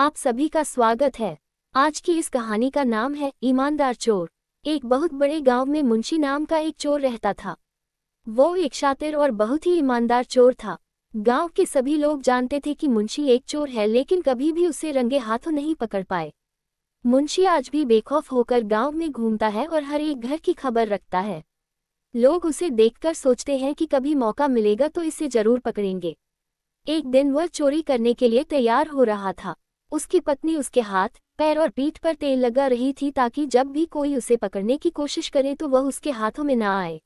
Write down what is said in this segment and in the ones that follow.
आप सभी का स्वागत है आज की इस कहानी का नाम है ईमानदार चोर एक बहुत बड़े गांव में मुंशी नाम का एक चोर रहता था वो एक शातिर और बहुत ही ईमानदार चोर था गांव के सभी लोग जानते थे कि मुंशी एक चोर है लेकिन कभी भी उसे रंगे हाथों नहीं पकड़ पाए मुंशी आज भी बेखौफ होकर गांव में घूमता है और हर एक घर की खबर रखता है लोग उसे देखकर सोचते हैं कि कभी मौका मिलेगा तो इसे जरूर पकड़ेंगे एक दिन वह चोरी करने के लिए तैयार हो रहा था उसकी पत्नी उसके हाथ पैर और पीठ पर तेल लगा रही थी ताकि जब भी कोई उसे पकड़ने की कोशिश करे तो वह उसके हाथों में न आए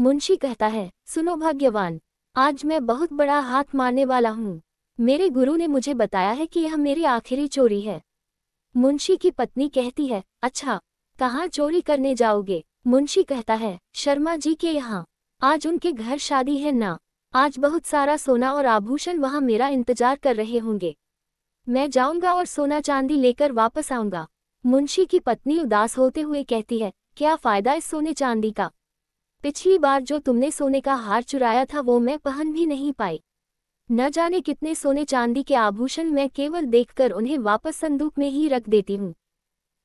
मुंशी कहता है सुनो भाग्यवान आज मैं बहुत बड़ा हाथ मारने वाला हूँ मेरे गुरु ने मुझे बताया है कि यह मेरी आखिरी चोरी है मुंशी की पत्नी कहती है अच्छा कहाँ चोरी करने जाओगे मुंशी कहता है शर्मा जी के यहाँ आज उनके घर शादी है ना आज बहुत सारा सोना और आभूषण वहाँ मेरा इंतजार कर रहे होंगे मैं जाऊंगा और सोना चांदी लेकर वापस आऊंगा मुंशी की पत्नी उदास होते हुए कहती है क्या फ़ायदा इस सोने चांदी का पिछली बार जो तुमने सोने का हार चुराया था वो मैं पहन भी नहीं पाई न जाने कितने सोने चांदी के आभूषण मैं केवल देखकर उन्हें वापस संदूक में ही रख देती हूँ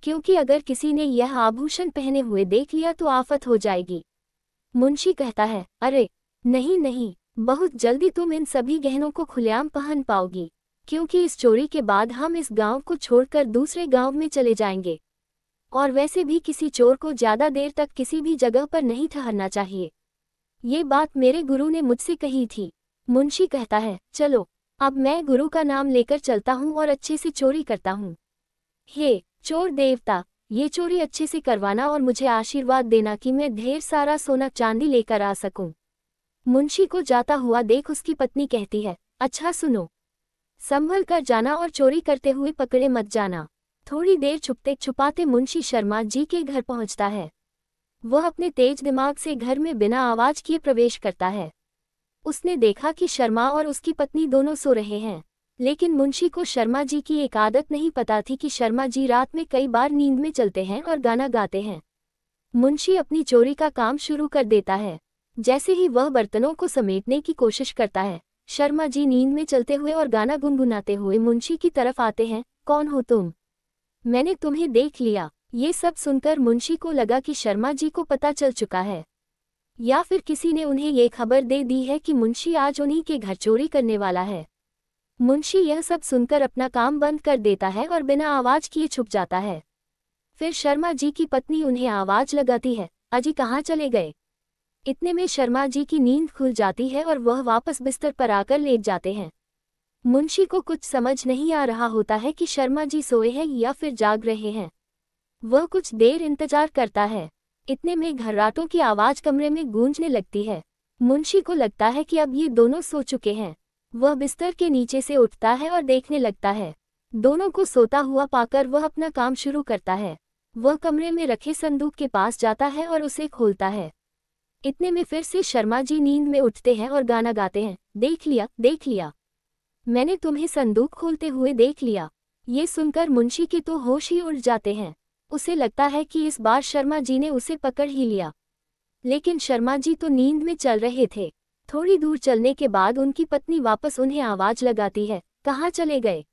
क्योंकि अगर किसी ने यह आभूषण पहने हुए देख लिया तो आफत हो जाएगी मुंशी कहता है अरे नहीं नहीं बहुत जल्दी तुम इन सभी गहनों को खुलेआम पहन पाओगी क्योंकि इस चोरी के बाद हम इस गांव को छोड़कर दूसरे गांव में चले जाएंगे और वैसे भी किसी चोर को ज्यादा देर तक किसी भी जगह पर नहीं ठहरना चाहिए ये बात मेरे गुरु ने मुझसे कही थी मुंशी कहता है चलो अब मैं गुरु का नाम लेकर चलता हूँ और अच्छे से चोरी करता हूँ हे चोर देवता ये चोरी अच्छे से करवाना और मुझे आशीर्वाद देना कि मैं ढेर सारा सोना चांदी लेकर आ सकूं। मुंशी को जाता हुआ देख उसकी पत्नी कहती है अच्छा सुनो संभल कर जाना और चोरी करते हुए पकड़े मत जाना थोड़ी देर छुपते छुपाते मुंशी शर्मा जी के घर पहुंचता है वह अपने तेज दिमाग से घर में बिना आवाज किए प्रवेश करता है उसने देखा कि शर्मा और उसकी पत्नी दोनों सो रहे हैं लेकिन मुंशी को शर्मा जी की एक आदत नहीं पता थी कि शर्मा जी रात में कई बार नींद में चलते हैं और गाना गाते हैं मुंशी अपनी चोरी का काम शुरू कर देता है जैसे ही वह बर्तनों को समेटने की कोशिश करता है शर्मा जी नींद में चलते हुए और गाना गुनगुनाते हुए मुंशी की तरफ आते हैं कौन हो तुम मैंने तुम्हें देख लिया ये सब सुनकर मुंशी को लगा कि शर्मा जी को पता चल चुका है या फिर किसी ने उन्हें ये खबर दे दी है कि मुंशी आज उन्हीं के घर चोरी करने वाला है मुंशी यह सब सुनकर अपना काम बंद कर देता है और बिना आवाज किए छुप जाता है फिर शर्मा जी की पत्नी उन्हें आवाज लगाती है अजी कहाँ चले गए इतने में शर्मा जी की नींद खुल जाती है और वह वापस बिस्तर पर आकर लेट जाते हैं मुंशी को कुछ समझ नहीं आ रहा होता है कि शर्मा जी सोए हैं या फिर जाग रहे हैं वह कुछ देर इंतजार करता है इतने में घर्राटों की आवाज कमरे में गूंजने लगती है मुंशी को लगता है कि अब ये दोनों सो चुके हैं वह बिस्तर के नीचे से उठता है और देखने लगता है दोनों को सोता हुआ पाकर वह अपना काम शुरू करता है वह कमरे में रखे संदूक के पास जाता है और उसे खोलता है इतने में फिर से शर्मा जी नींद में उठते हैं और गाना गाते हैं देख लिया देख लिया मैंने तुम्हें संदूक खोलते हुए देख लिया ये सुनकर मुंशी के तो होश ही उड़ जाते हैं उसे लगता है कि इस बार शर्मा जी ने उसे पकड़ ही लिया लेकिन शर्मा जी तो नींद में चल रहे थे थोड़ी दूर चलने के बाद उनकी पत्नी वापस उन्हें आवाज लगाती है कहाँ चले गए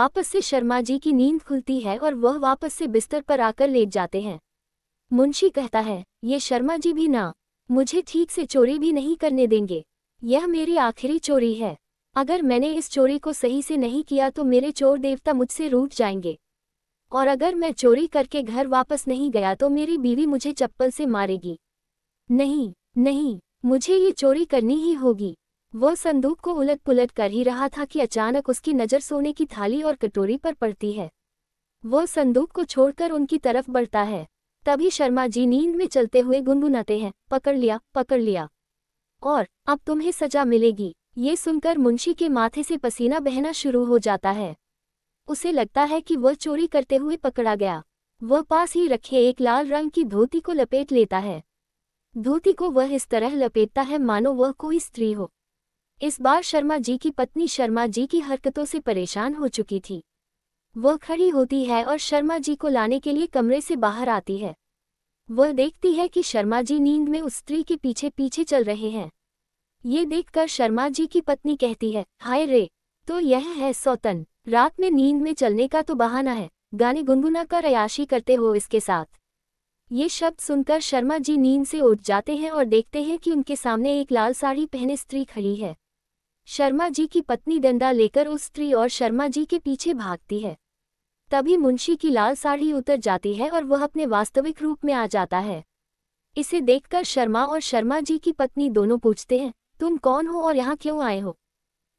वापस से शर्मा जी की नींद खुलती है और वह वापस से बिस्तर पर आकर लेट जाते हैं मुंशी कहता है ये शर्मा जी भी ना मुझे ठीक से चोरी भी नहीं करने देंगे यह मेरी आखिरी चोरी है अगर मैंने इस चोरी को सही से नहीं किया तो मेरे चोर देवता मुझसे रूठ जाएंगे और अगर मैं चोरी करके घर वापस नहीं गया तो मेरी बीवी मुझे चप्पल से मारेगी नहीं नहीं मुझे ये चोरी करनी ही होगी वह संदूक को उलट पुलट कर ही रहा था कि अचानक उसकी नज़र सोने की थाली और कटोरी पर पड़ती है वह संदूक को छोड़कर उनकी तरफ बढ़ता है तभी शर्मा जी नींद में चलते हुए गुनगुनाते हैं पकड़ लिया पकड़ लिया और अब तुम्हें सजा मिलेगी ये सुनकर मुंशी के माथे से पसीना बहना शुरू हो जाता है उसे लगता है कि वह चोरी करते हुए पकड़ा गया वह पास ही रखे एक लाल रंग की धोती को लपेट लेता है धोती को वह इस तरह लपेटता है मानो वह कोई स्त्री हो इस बार शर्मा जी की पत्नी शर्मा जी की हरकतों से परेशान हो चुकी थी वह खड़ी होती है और शर्मा जी को लाने के लिए कमरे से बाहर आती है वह देखती है कि शर्मा जी नींद में उस स्त्री के पीछे पीछे चल रहे हैं ये देखकर शर्मा जी की पत्नी कहती है हाय रे तो यह है सौतन रात में नींद में चलने का तो बहाना है गाने गुनगुना कर रयाशी करते हो इसके साथ ये शब्द सुनकर शर्मा जी नींद से उठ जाते हैं और देखते हैं कि उनके सामने एक लाल साड़ी पहने स्त्री खड़ी है शर्मा जी की पत्नी डंडा लेकर उस स्त्री और शर्मा जी के पीछे भागती है तभी मुंशी की लाल साड़ी उतर जाती है और वह अपने वास्तविक रूप में आ जाता है इसे देखकर शर्मा और शर्मा जी की पत्नी दोनों पूछते हैं तुम कौन हो और यहाँ क्यों आए हो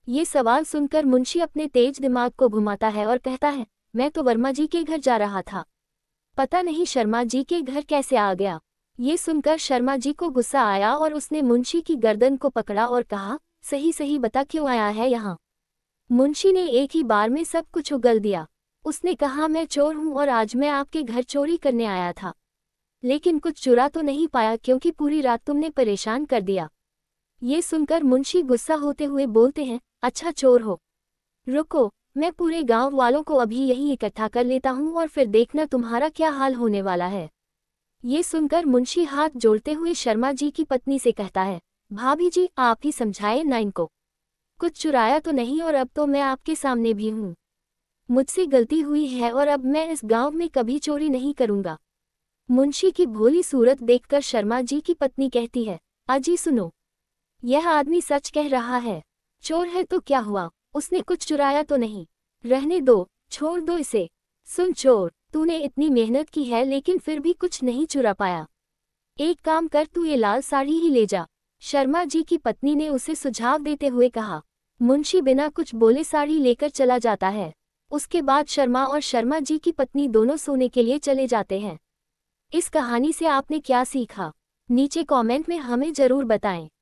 ये सवाल सुनकर मुंशी अपने तेज दिमाग को घुमाता है और कहता है मैं तो वर्मा जी के घर जा रहा था पता नहीं शर्मा जी के घर कैसे आ गया ये सुनकर शर्मा जी को गुस्सा आया और उसने मुंशी की गर्दन को पकड़ा और कहा सही सही बता क्यों आया है यहाँ मुंशी ने एक ही बार में सब कुछ उगल दिया उसने कहा मैं चोर हूँ और आज मैं आपके घर चोरी करने आया था लेकिन कुछ चुरा तो नहीं पाया क्योंकि पूरी रात तुमने परेशान कर दिया ये सुनकर मुंशी गुस्सा होते हुए बोलते हैं अच्छा चोर हो रुको मैं पूरे गांव वालों को अभी यही इकट्ठा कर लेता हूँ और फिर देखना तुम्हारा क्या हाल होने वाला है ये सुनकर मुंशी हाथ जोड़ते हुए शर्मा जी की पत्नी से कहता है भाभी जी आप ही समझाए ना इनको कुछ चुराया तो नहीं और अब तो मैं आपके सामने भी हूँ मुझसे गलती हुई है और अब मैं इस गांव में कभी चोरी नहीं करूंगा मुंशी की भोली सूरत देखकर शर्मा जी की पत्नी कहती है अजी सुनो यह आदमी सच कह रहा है चोर है तो क्या हुआ उसने कुछ चुराया तो नहीं रहने दो छोड़ दो इसे सुन चोर तूने इतनी मेहनत की है लेकिन फिर भी कुछ नहीं चुरा पाया एक काम कर तू ये लाल साड़ी ही ले जा शर्मा जी की पत्नी ने उसे सुझाव देते हुए कहा मुंशी बिना कुछ बोले साड़ी लेकर चला जाता है उसके बाद शर्मा और शर्मा जी की पत्नी दोनों सोने के लिए चले जाते हैं इस कहानी से आपने क्या सीखा नीचे कमेंट में हमें ज़रूर बताएं